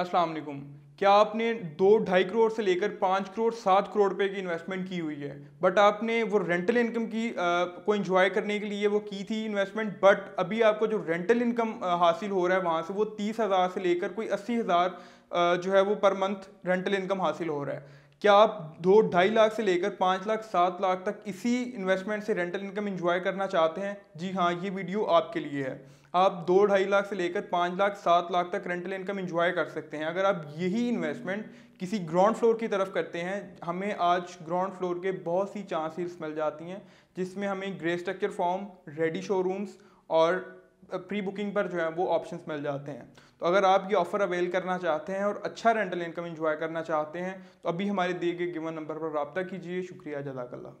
अस्सलाम वालेकुम क्या आपने दो ढाई करोड़ से लेकर पाँच करोड़ सात करोड़ रुपए की इन्वेस्टमेंट की हुई है बट आपने वो रेंटल इनकम की आ, को इन्जॉय करने के लिए वो की थी इन्वेस्टमेंट बट अभी आपको जो रेंटल इनकम हासिल हो रहा है वहाँ से वो तीस हज़ार से लेकर कोई अस्सी हज़ार जो है वो पर मंथ रेंटल इनकम हासिल हो रहा है क्या आप दो ढाई लाख से लेकर पाँच लाख सात लाख तक इसी इन्वेस्टमेंट से रेंटल इनकम इंजॉय करना चाहते हैं जी हाँ ये वीडियो आपके लिए है आप दो ढाई लाख से लेकर पाँच लाख सात लाख तक रेंटल इनकम इंजॉय कर सकते हैं अगर आप यही इन्वेस्टमेंट किसी ग्राउंड फ्लोर की तरफ करते हैं हमें आज ग्राउंड फ्लोर के बहुत सी चांसेस मिल जाती हैं जिसमें हमें grey structure form ready showrooms और प्री बुकिंग पर जो है वो ऑप्शंस मिल जाते हैं तो अगर आप ये ऑफ़र अवेल करना चाहते हैं और अच्छा रेंटल इनकम इन्जॉय करना चाहते हैं तो अभी हमारे दिए गए गिवन नंबर पर रबता कीजिए शुक्रिया जदाकल्ला